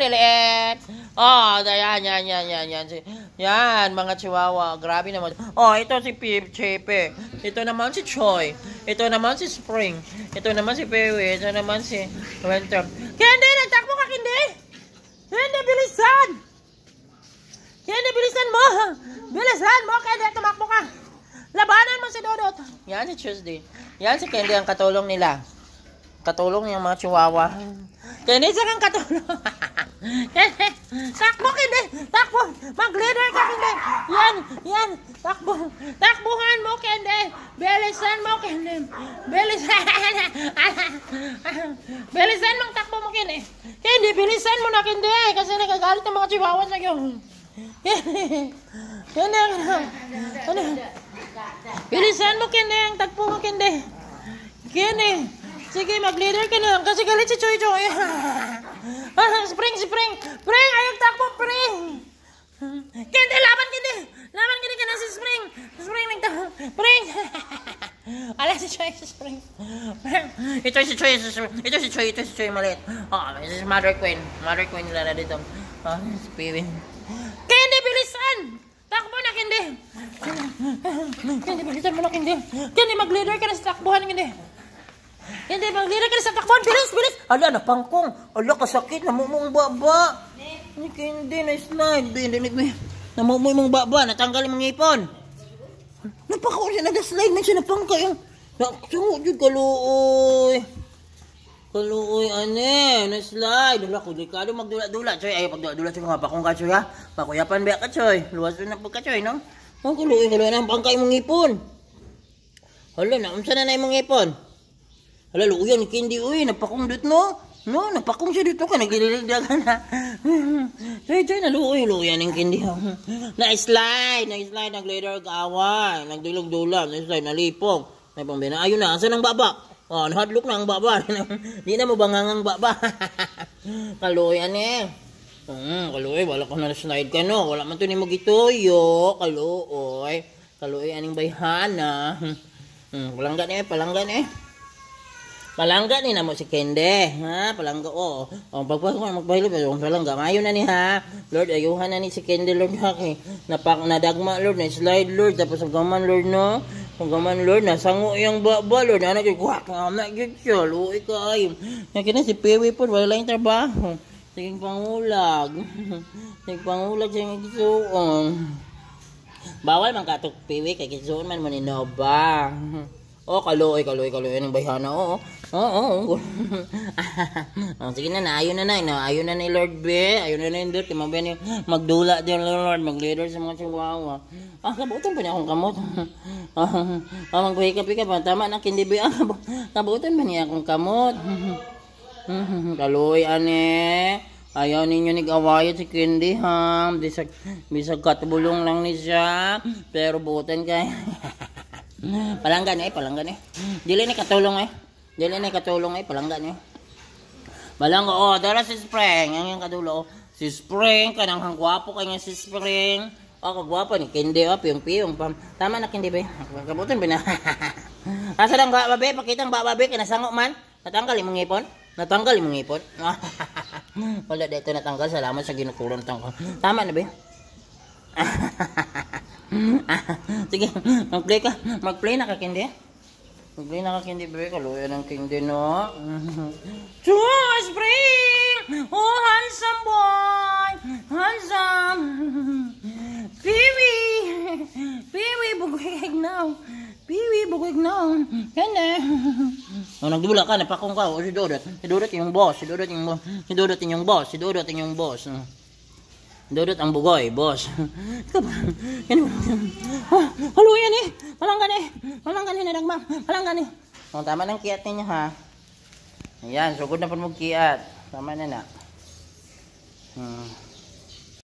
Liliit. Oh, ayan, yan, yan, yan, yan. Yan, mga chihuahua. Grabe naman. Oh, ito si Pip Chepe. Ito naman si Choi. Ito naman si Spring. Ito naman si Pewe. Ito naman si Winter. Candy, nagtakbo ka, Candy! Candy, bilisan! Candy, bilisan mo! Bilisan mo, Candy, tumakbo ka! Labanan mo si Dodot! Yan si Tuesday. Yan si Candy, ang katulong nila. Katulong ng mga chihuahua. Kini sa kang katulong. takbo kini, takbo. Mag-leader ka kini. Yan, yan. Takbo. Takbuhan mo kini. Bilisan mo kini. Bilisan. bilisan mong takbo mo kini. Kini, bilisan mo na kini. Kasi nagagalit ang mga chihuahua sa iyo. Kini, ano? ano? Bilisan mo kini. Ang takbo mo kini. Kini. Kini. Sige, mag-leader ka na lang kasi galit si Choy Choy. Ah, spring, spring! Spring! Ayaw takbo, spring! Kindi, laban kindi! Laban kindi ka na si Spring! Spring, nagtakbo! Spring! Ala si Choy, si Spring! ito si Choy, si Spring! Ito si Choy, ito si Choy, maliit! Oh, this is Mother Queen. Mother Queen nila na dito. Oh, si Piwin. Kindi, bilisan! Takbo na, Kindi! Kindi, bilisan mo na, Kindi! Kindi, mag-leader ka na sa takbuhan, Kindi! Hindi, maglira ka na sa takbuhan. Bilis, bilis. Ala, napangkong. Ala, kasakit. Namumong baba. Hindi, na-slide. Hindi, hindi. Namumuy mong baba. Natanggal mong ipon. Napakauli na na-slide. Minsan napangkay. Sungo dyan, kaluoy. Kaluoy, ane. Na-slide. Ala, kulikado magdula-dula. Choy, ay, pagdula-dula. sa Choy, kapakong ka, choy, ha? Pakuyapan ba ka, choy? Luwas na po ka, choy, no? Ang kaluoy, kaluoy na. ang Pangkay mong ipon. Hala, na naunsa na na yung mga ipon. Ala, luyan, candy, uy, napakungdot, no? No, napakong siya dito ka, nagililagdagan na. Say, say, naluoy, luyan ng candy, ha? Na-slide, na-slide, nag-glitter kaaway, nagdulog-dulam, na-slide, nalipong. May pambina, ayun na, asan ang baba? Oh, nahadlok na ang baba. Di na mabangang ang baba. Kaluyan eh. Hmm, kaluoy, wala ka na-slide ka, no? Wala man to ni magitoyo, kaluoy. Kaluoy, aning bayhana. Hmm, palanggan eh, palanggan eh palangga ni namo si Kende ha palangga o oh. ang oh, pagpasok na magpahilo pero ang palangga mayo na ni ha Lord ayuhan na ni si Kende Lord ha kay napak nadagma Lord na slide Lord tapos ang gaman Lord no ang gaman Lord nasango yung baba Lord anak ko kuha ka na gyud siya luwi ka ay nakina si Pewe po wala yung trabaho sige pangulag sige pangulag siya gisuon bawal man katok Pewe kay gisuon man mo ni Nova Oh, kaloy, kaloy, kaloy. Anong bayhana? Oo, oo. Oo, oo. oh, sige na na. Ayun na na. na. na ni Lord B. Ayun na na yung Lord. Mabi ni magdula din Lord. Mag-leader sa mga chihuahua. Ah, kabutan pa niya akong kamot. Ah, ah, magpahikap-hikap. Tama na, kindi B. Ah, kabutan pa niya akong kamot. kaloy, ane. Ayaw ninyo ni kawayo si Kindi ha. Bisag, bisag katbulong lang ni siya. Pero butan kayo. Eh, palanggan eh palanggan eh dili ni katulong eh dili ni katulong eh palanggan eh Balanggo, oh, dara si Spring. Ang yung kadulo, oh. Si Spring, kanang hang gwapo kay si Spring. Oh, kagwapo ni Kindi, oh, piyong-piyong. Tama na, Kindi, be. Kabutin, be na. Asa lang, baba, be? Pakitang baba, be. Kinasango man. Natanggal imong ipon. Natanggal imong ipon. Wala, dito natanggal. Salamat sa ginukulong tangko. Tama na, be. Sige, mag-play ka. Mag-play na ka, Candy. Mag-play na ka, Candy, baby. Kaluyan ang Candy, no? Chua, spring! Oh, handsome boy! Handsome! Peewee! Peewee, bugoy now. Peewee, bugoy now. Candy! Oh, nagdula ka, napakong ka. Oh, si Dodot. Si Dodot yung boss. Si Dodot yung boss. Si Dodot yung boss. Si Dodot yung boss. Si Dodot yung boss. Dudot ang bugoy, boss. Halo yan eh. Walang gani. Eh. Walang gani na nagmam. Walang gani. Oh, tama ng kiat niya ha. Ayan, sugod na pa mo kiat. Tama na na. Hmm.